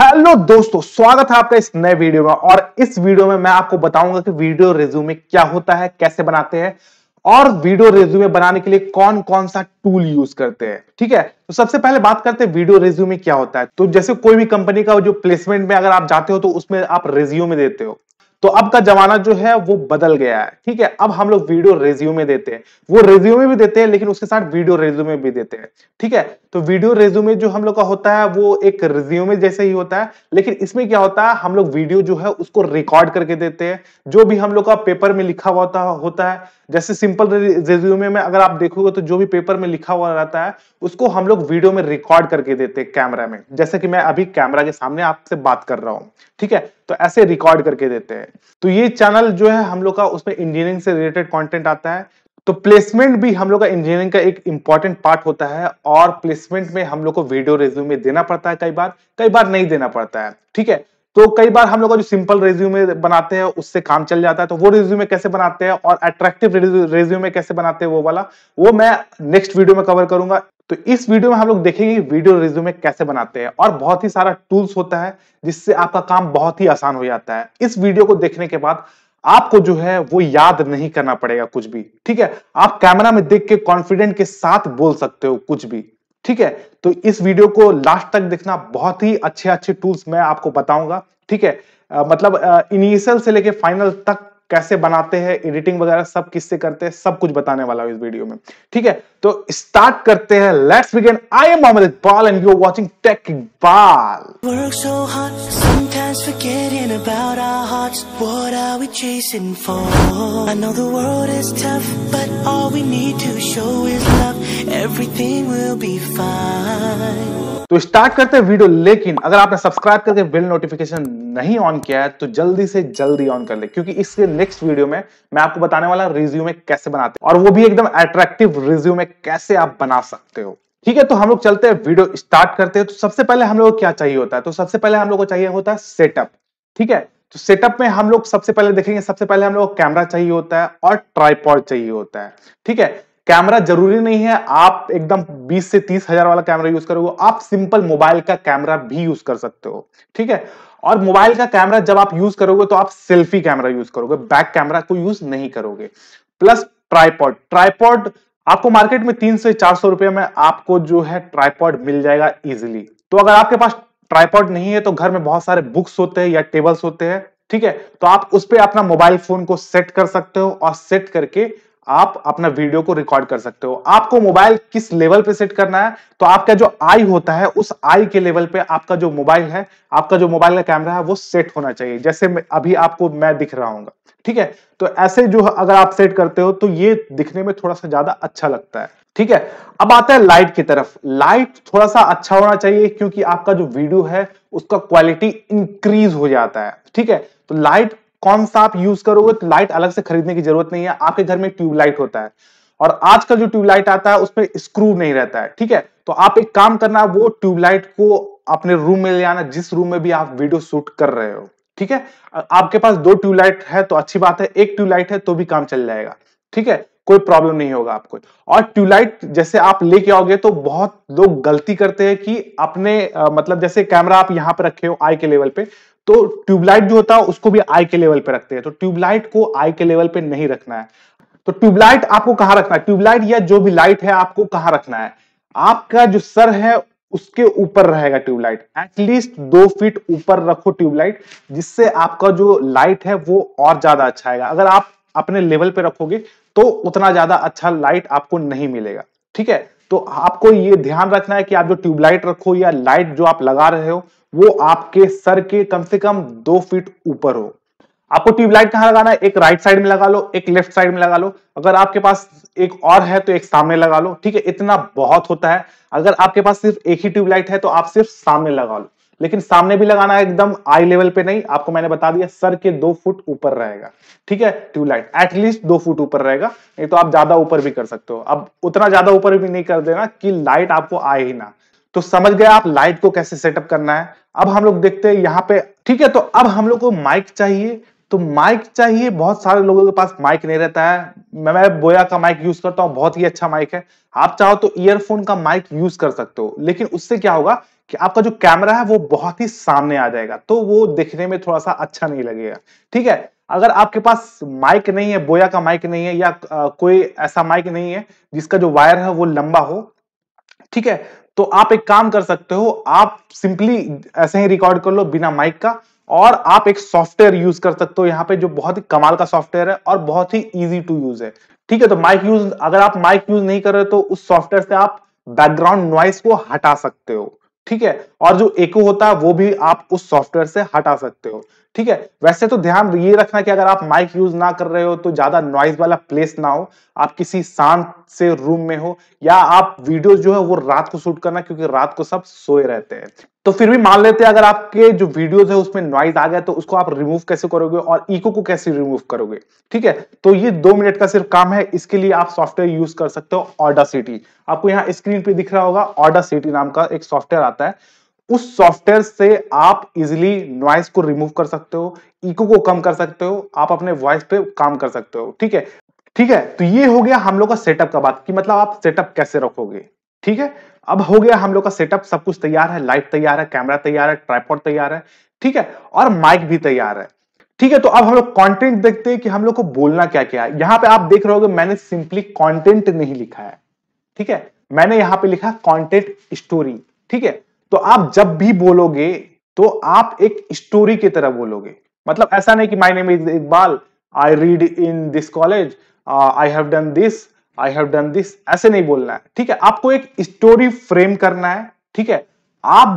hello दोस्तों स्वागत है आपका इस नए वीडियो में और इस वीडियो में मैं आपको बताऊंगा कि वीडियो रिज्यूमे क्या होता है कैसे बनाते हैं और वीडियो रिज्यूमे बनाने के लिए कौन कौन सा टूल यूज करते हैं ठीक है तो सबसे पहले बात करते हैं वीडियो रिज्यूमे क्या होता है तो जैसे कोई भी कंपनी का जो प्लेसमेंट में अगर आप जाते हो तो उसमें आप रिज्यूमे देते हो तो अब का जमाना जो है वो बदल गया है ठीक है अब हम लोग वीडियो रेज्यूमे देते हैं वो रेज्यूमे भी देते हैं लेकिन उसके साथ वीडियो रेज्यूमे भी देते हैं ठीक है तो वीडियो रेज्यूमे जो हम लोग का होता है वो एक रेज्यूमे जैसे ही होता है लेकिन इसमें क्या होता है हम लोग वीडियो जो है उसको रिकॉर्ड करके देते हैं जो भी हम लोग का पेपर में लिखा हुआ होता, होता है जैसे सिंपल रेज्यूमे में अगर आप देखोगे तो जो भी पेपर में लिखा हुआ रहता है उसको हम लोग वीडियो में रिकॉर्ड करके देते हैं कैमरा में जैसे कि मैं अभी कैमरा के सामने आपसे बात कर रहा हूँ ठीक है तो ऐसे रिकॉर्ड करके देते हैं तो ये चैनल जो है हम लोग का उसमें इंजीनियरिंग से रिलेटेड कॉन्टेंट आता है तो प्लेसमेंट भी हम लोग का इंजीनियरिंग का एक इंपॉर्टेंट पार्ट होता है और प्लेसमेंट में हम लोग को वीडियो रेज्यूमे देना पड़ता है कई बार कई बार नहीं देना पड़ता है ठीक है तो कई बार हम लोग जो सिंपल रेज्यूमे बनाते हैं उससे काम चल जाता है तो वो रेज्यूमे कैसे बनाते हैं और अट्रैक्टिव रेज्यूमे कैसे बनाते हैं वो वाला वो मैं नेक्स्ट वीडियो में कवर करूंगा तो इस वीडियो में हम लोग देखेंगे वीडियो रेज्यूमे कैसे बनाते हैं और बहुत ही सारा टूल्स होता है जिससे आपका काम बहुत ही आसान हो जाता है इस वीडियो को देखने के बाद आपको जो है वो याद नहीं करना पड़ेगा कुछ भी ठीक है आप कैमरा में देख के कॉन्फिडेंट के साथ बोल सकते हो कुछ भी ठीक है तो इस वीडियो को लास्ट तक देखना बहुत ही अच्छे अच्छे टूल्स मैं आपको बताऊंगा ठीक है मतलब इनिशियल से लेके फाइनल तक कैसे बनाते हैं एडिटिंग वगैरह सब किससे करते हैं सब कुछ बताने वाला हूं इस वीडियो में ठीक है तो स्टार्ट करते हैं let's begin I am Mohammad Iqbal and you watching watching tech Iqbal everything तो स्टार्ट करते हैं वीडियो लेकिन अगर आपने सब्सक्राइब करके बिल नोटिफिकेशन नहीं ऑन किया है तो जल्दी से जल्दी ऑन कर ले क्योंकि इसके नेक्स्ट वीडियो में मैं आपको बताने वाला रिज्यूमे कैसे बनाते हैं और वो भी एकदम अट्रैक्टिव रिज्यूमे कैसे आप बना सकते हो ठीक है तो हम लोग चलते हैं वीडियो स्टार्ट करते हैं तो सबसे पहले हम लोग को क्या चाहिए होता है तो सबसे पहले हम लोग को चाहिए होता है सेटअप ठीक है तो सेटअप में हम लोग सबसे पहले देखेंगे सबसे पहले हम लोग को कैमरा चाहिए होता है और ट्राईपॉड चाहिए होता है ठीक है कैमरा जरूरी नहीं है आप एकदम 20 से तीस हजार वाला कैमरा यूज करोगे आप सिंपल मोबाइल का कैमरा भी यूज कर सकते हो ठीक है और मोबाइल का कैमरा जब आप यूज करोगे तो आप सेल्फी कैमरा यूज करोगे बैक कैमरा को यूज नहीं करोगे प्लस ट्राईपॉड ट्राईपॉड आपको मार्केट में तीन से चार सौ रुपए में आपको जो है ट्राईपॉड मिल जाएगा इजिली तो अगर आपके पास ट्राईपॉड नहीं है तो घर में बहुत सारे बुक्स होते हैं या टेबल्स होते हैं ठीक है तो आप उस पर अपना मोबाइल फोन को सेट कर सकते हो और सेट करके आप अपना वीडियो को रिकॉर्ड कर सकते हो आपको मोबाइल किस लेवल पे सेट करना है तो आपका जो आई होता है उस आई के लेवल पे आपका जो मोबाइल है आपका जो मोबाइल का कैमरा है वो सेट होना चाहिए जैसे अभी आपको मैं दिख रहा हूँ ठीक है तो ऐसे जो अगर आप सेट करते हो तो ये दिखने में थोड़ा सा ज्यादा अच्छा लगता है ठीक है अब आता है लाइट की तरफ लाइट थोड़ा सा अच्छा होना चाहिए क्योंकि आपका जो वीडियो है उसका क्वालिटी इंक्रीज हो जाता है ठीक है तो लाइट कौन सा आप यूज करोगे तो लाइट अलग से खरीदने की जरूरत नहीं है आपके घर में ट्यूबलाइट होता है और आजकल जो ट्यूबलाइट आता है उसमें स्क्रू नहीं रहता है ठीक है तो आप एक काम करना वो ट्यूबलाइट को अपने रूम में ले आना जिस रूम में भी आप वीडियो शूट कर रहे हो ठीक है आपके पास दो ट्यूबलाइट है तो अच्छी बात है एक ट्यूबलाइट है तो भी काम चल जाएगा ठीक है कोई प्रॉब्लम नहीं होगा आपको और ट्यूबलाइट जैसे आप लेके आओगे तो बहुत लोग गलती करते हैं कि अपने आ, मतलब जैसे कैमरा आप यहां पर रखे हो आई के लेवल पे तो ट्यूबलाइट जो होता है उसको भी आई के लेवल पे रखते हैं तो ट्यूबलाइट को आई के लेवल पे नहीं रखना है तो ट्यूबलाइट आपको कहां रखना है ट्यूबलाइट या जो भी लाइट है आपको कहां रखना है आपका जो सर है उसके ऊपर रहेगा ट्यूबलाइट एटलीस्ट दो फीट ऊपर रखो ट्यूबलाइट जिससे आपका जो लाइट है वो और ज्यादा अच्छा आएगा अगर आप अपने लेवल पे रखोगे तो उतना ज्यादा अच्छा लाइट आपको नहीं मिलेगा ठीक है तो आपको ये ध्यान रखना है कि आप जो ट्यूबलाइट रखो या लाइट जो आप लगा रहे हो वो आपके सर के कम से कम दो फीट ऊपर हो आपको ट्यूबलाइट कहां लगाना है एक राइट साइड में लगा लो एक लेफ्ट साइड में लगा लो अगर आपके पास एक और है तो एक सामने लगा लो ठीक है इतना बहुत होता है अगर आपके पास सिर्फ एक ही ट्यूबलाइट है तो आप सिर्फ सामने लगा लो लेकिन सामने भी लगाना है एकदम आई लेवल पे नहीं आपको मैंने बता दिया सर के दो फुट ऊपर रहेगा ठीक है ट्यूबलाइट एटलीस्ट दो फुट ऊपर रहेगा नहीं तो आप ज्यादा ऊपर भी कर सकते हो अब उतना ज्यादा ऊपर भी नहीं कर देना कि लाइट आपको आए ही ना तो समझ गए आप लाइट को कैसे सेटअप करना है अब हम लोग देखते हैं यहाँ पे ठीक है तो अब हम लोग को माइक चाहिए तो माइक चाहिए बहुत सारे लोगों के पास माइक नहीं रहता है मैं बोया का माइक यूज करता हूँ बहुत ही अच्छा माइक है आप चाहो तो ईयरफोन का माइक यूज कर सकते हो लेकिन उससे क्या होगा कि आपका जो कैमरा है वो बहुत ही सामने आ जाएगा तो वो दिखने में थोड़ा सा अच्छा नहीं लगेगा ठीक है अगर आपके पास माइक नहीं है बोया का माइक नहीं है या कोई ऐसा माइक नहीं है जिसका जो वायर है वो लंबा हो ठीक है तो आप एक काम कर सकते हो आप सिंपली ऐसे ही रिकॉर्ड कर लो बिना माइक का और आप एक सॉफ्टवेयर यूज कर सकते हो यहाँ पे जो बहुत ही कमाल का सॉफ्टवेयर है और बहुत ही इजी टू यूज है ठीक है तो माइक यूज अगर आप माइक यूज नहीं कर रहे तो उस सॉफ्टवेयर से आप बैकग्राउंड नॉइस को हटा सकते हो ठीक है और जो एको होता है वो भी आप उस सॉफ्टवेयर से हटा सकते हो ठीक है वैसे तो ध्यान ये रखना कि अगर आप माइक यूज ना कर रहे हो तो ज्यादा नॉइज वाला प्लेस ना हो आप किसी शांत से रूम में हो या आप वीडियो जो है वो रात को शूट करना क्योंकि रात को सब सोए रहते हैं तो फिर भी मान लेते हैं अगर आपके जो वीडियोस है उसमें नॉइज आ गया तो उसको आप रिमूव कैसे करोगे और इको को कैसे रिमूव करोगे ठीक है तो ये दो मिनट का सिर्फ काम है इसके लिए आप सॉफ्टवेयर यूज कर सकते हो ऑडा सिटी आपको यहाँ स्क्रीन पे दिख रहा होगा ऑडा सिटी नाम का एक सॉफ्टवेयर आता है उस सॉफ्टवेयर से आप इजिली नॉइस को रिमूव कर सकते हो इको को कम कर सकते हो आप अपने वॉइस पे काम कर सकते हो ठीक है ठीक है तो ये हो गया हम लोग का सेटअप का बात कि मतलब आप सेटअप कैसे रखोगे ठीक है अब हो गया हम लोग का सेटअप सब कुछ तैयार है लाइट तैयार है कैमरा तैयार है ट्राईपॉड तैयार है ठीक है और माइक भी तैयार है ठीक है तो अब हम लोग कॉन्टेंट देखते हैं कि हम लोग को बोलना क्या क्या है यहां पर आप देख रहे हो मैंने सिंपली कॉन्टेंट नहीं लिखा है ठीक है मैंने यहां पर लिखा कॉन्टेंट स्टोरी ठीक है तो आप जब भी बोलोगे तो आप एक स्टोरी की तरह बोलोगे मतलब ऐसा नहीं कि my name is Iqbal I read in this college I have done this I have done this ऐसे नहीं बोलना है ठीक है आपको एक स्टोरी फ्रेम करना है ठीक है आप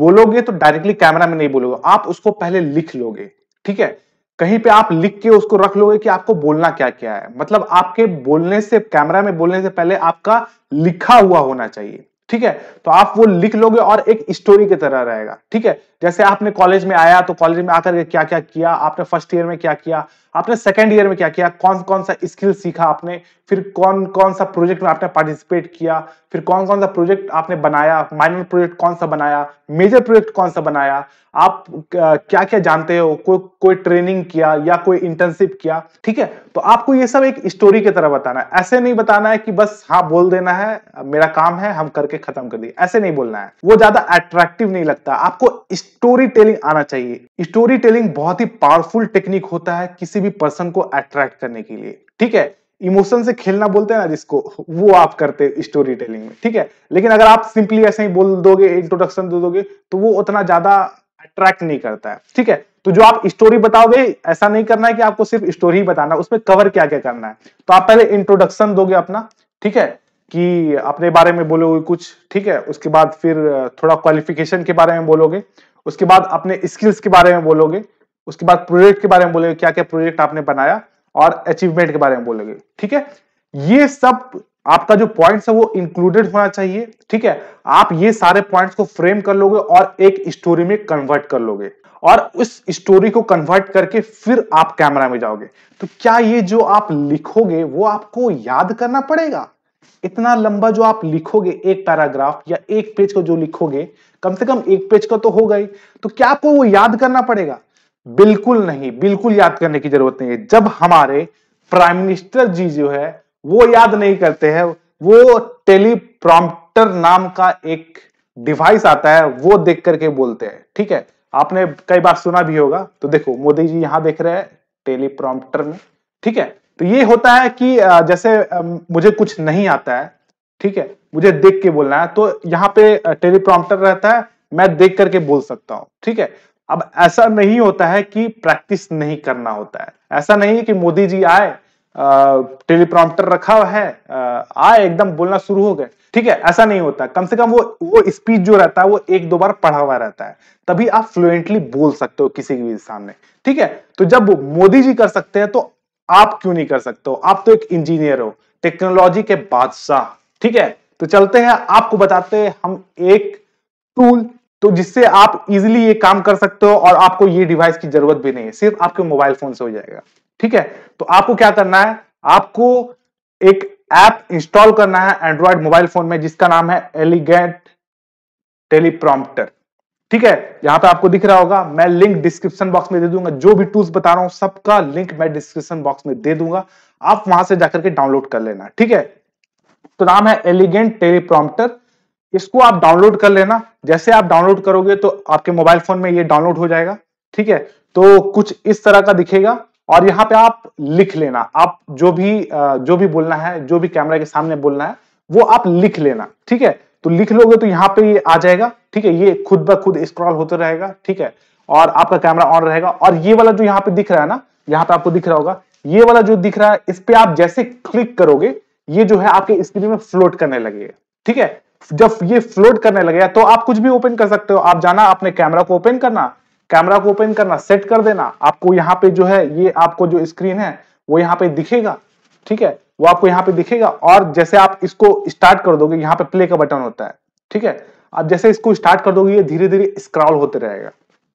बोलोगे तो डायरेक्टली कैमरा में नहीं बोलोगे आप उसको पहले लिख लोगे ठीक है कहीं पे आप लिख के उसको रख लोगे कि आपको बोलना क्या क्या है मतलब आपके बोलने से कैमरा में बोलने से पहले आपका लिखा हुआ होना चाहिए ठीक है तो आप वो लिख लोगे और एक स्टोरी की तरह रहेगा ठीक है जैसे आपने कॉलेज में आया तो कॉलेज में आकर क्या क्या किया आपने फर्स्ट ईयर में क्या किया आपने सेकेंड ईयर में क्या किया कौन कौन सा स्किल सीखा आपने फिर कौन कौन सा प्रोजेक्ट में आपने पार्टिसिपेट किया फिर कौन कौन सा प्रोजेक्ट आपने बनाया माइनर प्रोजेक्ट कौन सा बनाया मेजर प्रोजेक्ट कौन सा बनाया आप क्या क्या जानते हो कोई कोई ट्रेनिंग किया या कोई इंटर्नशिप किया ठीक है तो आपको ये सब एक स्टोरी की तरह बताना है ऐसे नहीं बताना है कि बस हाँ बोल देना है मेरा काम है हम करके खत्म कर दिए ऐसे नहीं बोलना है वो ज्यादा अट्रैक्टिव नहीं लगता आपको स्टोरी टेलिंग आना चाहिए स्टोरी टेलिंग बहुत ही पावरफुल टेक्निक होता है किसी भी पर्सन को अट्रैक्ट करने के लिए ठीक है इमोशन से खेलना बोलते हैं ना जिसको वो आप करते स्टोरी टेलिंग में ठीक है लेकिन अगर आप सिंपली ऐसे ही बोल दोगे इंट्रोडक्शन दे दोगे तो वो उतना ज्यादा अट्रैक्ट नहीं करता है ठीक है तो जो आप स्टोरी बताओगे ऐसा नहीं करना है कि आपको सिर्फ स्टोरी ही बताना उसमें कवर क्या क्या करना है तो आप पहले इंट्रोडक्शन दोगे अपना ठीक है कि अपने बारे में बोलोगे कुछ ठीक है उसके बाद फिर थोड़ा क्वालिफिकेशन के बारे में बोलोगे उसके बाद अपने स्किल्स के बारे में बोलोगे उसके बाद प्रोजेक्ट के बारे में बोलोगे क्या क्या प्रोजेक्ट आपने बनाया और अचीवमेंट के बारे में बोलोगे ठीक है ये सब आपका जो पॉइंट है वो इंक्लूडेड होना चाहिए ठीक है आप ये सारे पॉइंट को फ्रेम कर लोगे और एक स्टोरी में कन्वर्ट कर लोगे और उस स्टोरी को कन्वर्ट करके फिर आप कैमरा में जाओगे तो क्या ये जो आप लिखोगे वो आपको याद करना पड़ेगा इतना लंबा जो आप लिखोगे एक पैराग्राफ या एक पेज का जो लिखोगे कम से कम एक पेज का तो होगा ही तो क्या आपको वो याद करना पड़ेगा बिल्कुल नहीं बिल्कुल याद करने की जरूरत नहीं है जब हमारे प्राइम मिनिस्टर जी जो है वो याद नहीं करते हैं वो टेलीप्रॉम्प्टर नाम का एक डिवाइस आता है वो देख करके बोलते हैं ठीक है आपने कई बार सुना भी होगा तो देखो मोदी जी यहां देख रहे हैं टेलीप्रॉम्प्टर में ठीक है तो ये होता है कि जैसे मुझे कुछ नहीं आता है ठीक है मुझे देख के बोलना है तो यहाँ पे टेलीप्रॉम्प्टर रहता है मैं देख करके बोल सकता हूँ ठीक है अब ऐसा नहीं होता है कि प्रैक्टिस नहीं करना होता है ऐसा नहीं है कि मोदी जी आए टेलीप्रॉम्प्टर रखा है आए एकदम बोलना शुरू हो गए ठीक है ऐसा नहीं होता कम से कम वो वो स्पीच जो रहता है वो एक दो बार पढ़ा हुआ रहता है तभी आप फ्लुएंटली बोल सकते हो किसी के भी सामने ठीक है तो जब मोदी जी कर सकते हैं तो आप क्यों नहीं कर सकते हो आप तो एक इंजीनियर हो टेक्नोलॉजी के बादशाह ठीक है तो चलते हैं आपको बताते हैं हम एक टूल तो जिससे आप इजिली ये काम कर सकते हो और आपको ये डिवाइस की जरूरत भी नहीं है सिर्फ आपके मोबाइल फोन से हो जाएगा ठीक है तो आपको क्या करना है आपको एक ऐप इंस्टॉल करना है एंड्रॉयड मोबाइल फोन में जिसका नाम है एलिगेंट टेलीप्रॉम्प्टर ठीक है यहां पे आपको दिख रहा होगा मैं लिंक डिस्क्रिप्शन बॉक्स में दे दूंगा जो भी टूल्स बता रहा हूं सबका लिंक मैं डिस्क्रिप्शन बॉक्स में दे दूंगा आप वहां से जाकर के डाउनलोड कर लेना ठीक है तो नाम है एलिगेंट टेलीप्रॉम्प्टर इसको आप डाउनलोड कर लेना जैसे आप डाउनलोड करोगे तो आपके मोबाइल फोन में ये डाउनलोड हो जाएगा ठीक है तो कुछ इस तरह का दिखेगा और यहाँ पे आप लिख लेना आप जो भी जो भी बोलना है जो भी कैमरा के सामने बोलना है वो आप लिख लेना ठीक है तो लिख लोगे तो यहाँ पे ये आ जाएगा ठीक है ये खुद ब खुद स्क्रॉल होते रहेगा ठीक है और आपका कैमरा ऑन रहेगा और ये वाला जो यहाँ पे दिख रहा है ना यहाँ पे आपको दिख रहा होगा ये वाला जो दिख रहा है इस पे आप जैसे क्लिक करोगे ये जो है आपके स्क्रीन में फ्लोट करने लगेगा ठीक है जब ये फ्लोट करने लगेगा तो आप कुछ भी ओपन कर सकते हो आप जाना अपने कैमरा को ओपन करना कैमरा को ओपन करना सेट कर देना आपको यहाँ पे जो है ये आपको जो स्क्रीन है वो यहाँ पे दिखेगा ठीक है वो आपको यहाँ पे दिखेगा और जैसे आप इसको स्टार्ट कर दोगे यहाँ पे प्ले का बटन होता है ठीक है आप जैसे इसको स्टार्ट कर दोगे ये धीरे धीरे स्क्रॉल होते रहेगा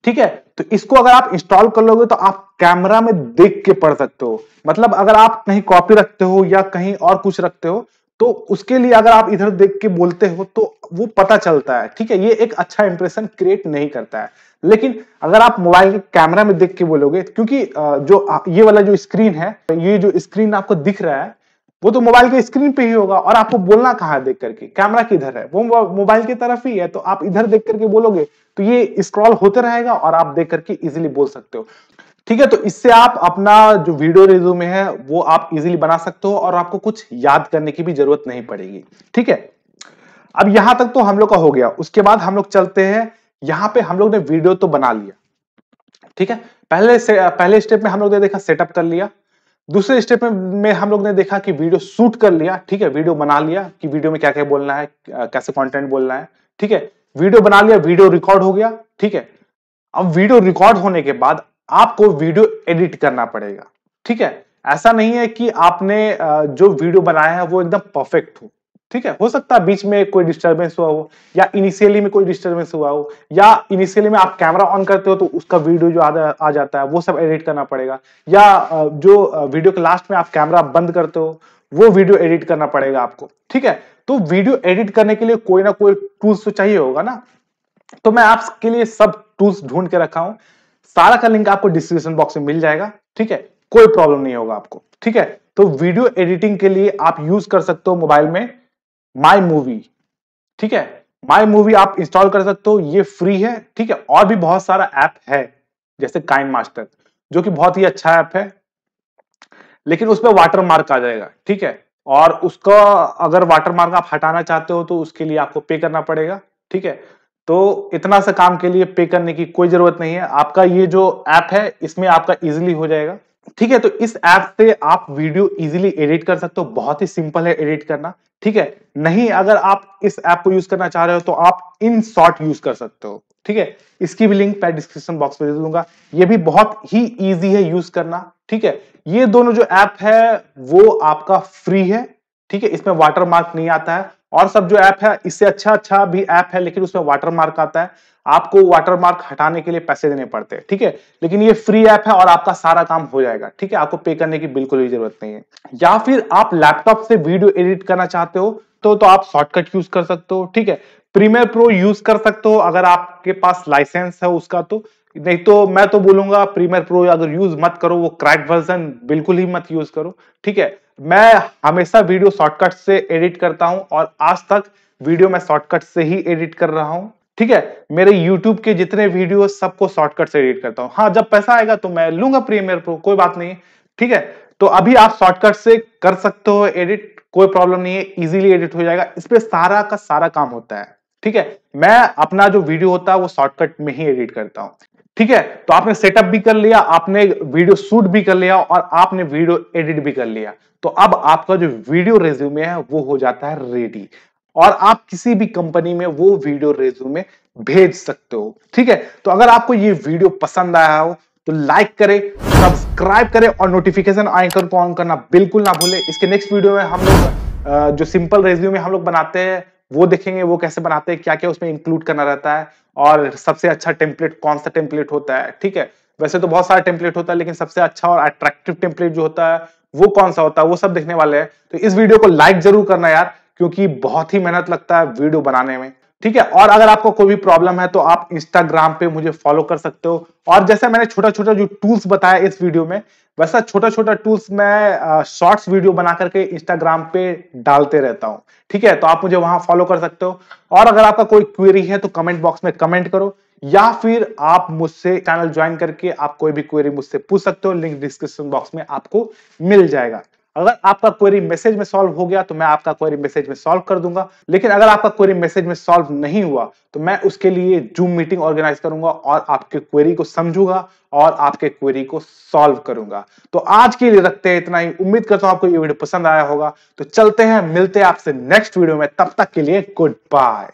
ठीक है तो इसको अगर आप इंस्टॉल कर लोगे तो आप कैमरा में देख के पढ़ सकते हो मतलब अगर आप कहीं कॉपी रखते हो या कहीं और कुछ रखते हो तो उसके लिए अगर आप इधर देख के बोलते हो तो वो पता चलता है ठीक है ये एक अच्छा इंप्रेशन क्रिएट नहीं करता है लेकिन अगर आप मोबाइल के कैमरा में देख के बोलोगे क्योंकि जो ये वाला जो स्क्रीन है ये जो स्क्रीन आपको दिख रहा है वो तो मोबाइल के स्क्रीन पे ही होगा और आपको बोलना कहाँ देख करके कैमरा किधर है वो मोबाइल की तरफ ही है तो आप इधर देख करके बोलोगे तो ये स्क्रॉल होते रहेगा और आप देख करके इजिली बोल सकते हो ठीक है तो इससे आप अपना जो वीडियो रिज्यूम है वो आप इजिली बना सकते हो और आपको कुछ याद करने की भी जरूरत नहीं पड़ेगी ठीक है अब यहां तक तो हम लोग का हो गया उसके बाद हम लोग चलते हैं यहां पे हम लोग ने वीडियो तो बना लिया ठीक है पहले से पहले स्टेप में हम लोग ने देखा सेटअप कर लिया दूसरे स्टेप में, में हम लोग ने देखा कि वीडियो शूट कर लिया ठीक है वीडियो बना लिया कि वीडियो में क्या क्या बोलना है कैसे कंटेंट बोलना है ठीक है वीडियो बना लिया वीडियो रिकॉर्ड हो गया ठीक है अब वीडियो रिकॉर्ड होने के बाद आपको वीडियो एडिट करना पड़ेगा ठीक है ऐसा नहीं है कि आपने जो वीडियो बनाया है वो एकदम परफेक्ट हो ठीक है हो सकता है बीच में कोई डिस्टर्बेंस हुआ हो या इनिशियली में कोई डिस्टर्बेंस हुआ हो या इनिशियली में आप कैमरा ऑन करते हो तो उसका वीडियो जो आ, आ जाता है वो सब एडिट करना पड़ेगा या जो वीडियो के लास्ट में आप कैमरा बंद करते हो वो वीडियो एडिट करना पड़ेगा आपको ठीक है तो वीडियो एडिट करने के लिए कोई ना कोई टूल्स तो चाहिए होगा ना तो मैं आपके लिए सब टूल्स ढूंढ के रखा हूं सारा का लिंक आपको डिस्क्रिप्शन बॉक्स में मिल जाएगा ठीक है कोई प्रॉब्लम नहीं होगा आपको ठीक है तो वीडियो एडिटिंग के लिए आप यूज कर सकते हो मोबाइल में माई मूवी ठीक है माई मूवी आप इंस्टॉल कर सकते हो ये फ्री है ठीक है और भी बहुत सारा ऐप है जैसे काइन मास्टर जो कि बहुत ही अच्छा ऐप है लेकिन उस पर वाटर मार्क आ जाएगा ठीक है और उसका अगर वाटर मार्क आप हटाना चाहते हो तो उसके लिए आपको पे करना पड़ेगा ठीक है तो इतना सा काम के लिए पे करने की कोई जरूरत नहीं है आपका ये जो ऐप है इसमें आपका इजिली हो जाएगा ठीक है तो इस ऐप से आप वीडियो इजीली एडिट कर सकते हो बहुत ही सिंपल है एडिट करना ठीक है नहीं अगर आप इस ऐप को यूज करना चाह रहे हो तो आप इन शॉर्ट यूज कर सकते हो ठीक है इसकी भी लिंक मैं डिस्क्रिप्शन बॉक्स में दे दूंगा ये भी बहुत ही इजी है यूज करना ठीक है ये दोनों जो ऐप है वो आपका फ्री है ठीक है इसमें वाटर मार्क नहीं आता है और सब जो ऐप है इससे अच्छा अच्छा भी ऐप है लेकिन उसमें वाटर मार्क आता है आपको वाटरमार्क हटाने के लिए पैसे देने पड़ते हैं ठीक है लेकिन ये फ्री ऐप है और आपका सारा काम हो जाएगा ठीक है आपको पे करने की बिल्कुल भी जरूरत नहीं है या फिर आप लैपटॉप से वीडियो एडिट करना चाहते हो तो तो आप शॉर्टकट यूज कर सकते हो ठीक है प्रीमियर प्रो यूज कर सकते हो अगर आपके पास लाइसेंस है उसका तो नहीं तो मैं तो बोलूंगा प्रीमियर प्रो अगर यूज मत करो वो क्रैक वर्जन बिल्कुल ही मत यूज करो ठीक है मैं हमेशा वीडियो शॉर्टकट से एडिट करता हूं और आज तक वीडियो मैं शॉर्टकट से ही एडिट कर रहा हूं ठीक है मेरे YouTube के जितने वीडियो सबको शॉर्टकट से एडिट करता हूं हाँ जब पैसा आएगा तो मैं लूंगा प्रीमियर प्रो कोई बात नहीं ठीक है तो अभी आप शॉर्टकट से कर सकते हो एडिट कोई प्रॉब्लम नहीं है इजीली एडिट हो जाएगा इस पर सारा का सारा काम होता है ठीक है मैं अपना जो वीडियो होता है वो शॉर्टकट में ही एडिट करता हूं ठीक है तो आपने सेटअप भी कर लिया आपने वीडियो शूट भी कर लिया और आपने वीडियो एडिट भी कर लिया तो अब आपका जो वीडियो रेज्यूमे है वो हो जाता है रेडी और आप किसी भी कंपनी में वो वीडियो रेज्यूमे भेज सकते हो ठीक है तो अगर आपको ये वीडियो पसंद आया हो तो लाइक करें सब्सक्राइब करें और नोटिफिकेशन आइकन को ऑन करना बिल्कुल ना भूलें इसके नेक्स्ट वीडियो में हम लोग जो सिंपल रेज्यूमे हम लोग बनाते हैं वो देखेंगे वो कैसे बनाते हैं क्या क्या उसमें इंक्लूड करना रहता है और सबसे अच्छा टेम्पलेट कौन सा टेम्पलेट होता है ठीक है वैसे तो बहुत सारा टेम्पलेट होता है लेकिन सबसे अच्छा और अट्रैक्टिव टेम्पलेट जो होता है वो कौन सा होता है वो सब देखने वाले हैं तो इस वीडियो को लाइक जरूर करना यार क्योंकि बहुत ही मेहनत लगता है वीडियो बनाने में ठीक है और अगर आपको कोई भी प्रॉब्लम है तो आप इंस्टाग्राम पे मुझे फॉलो कर सकते हो और जैसे मैंने छोटा छोटा जो टूल्स बताया इस वीडियो में वैसा छोटा छोटा टूल्स मैं शॉर्ट्स वीडियो बना करके इंस्टाग्राम पे डालते रहता हूँ ठीक है तो आप मुझे वहां फॉलो कर सकते हो और अगर आपका कोई क्वेरी है तो कमेंट बॉक्स में कमेंट करो या फिर आप मुझसे चैनल ज्वाइन करके आप कोई भी क्वेरी मुझसे पूछ सकते हो लिंक डिस्क्रिप्शन बॉक्स में आपको मिल जाएगा अगर आपका क्वेरी मैसेज में सॉल्व हो गया तो मैं आपका क्वेरी मैसेज में सॉल्व कर दूंगा लेकिन अगर आपका क्वेरी मैसेज में सॉल्व नहीं हुआ तो मैं उसके लिए जूम मीटिंग ऑर्गेनाइज करूंगा और आपके क्वेरी को समझूंगा और आपके क्वेरी को सॉल्व करूंगा तो आज के लिए रखते हैं इतना ही उम्मीद करता हूं आपको ये वीडियो पसंद आया होगा तो चलते हैं मिलते हैं आपसे नेक्स्ट वीडियो में तब तक के लिए गुड बाय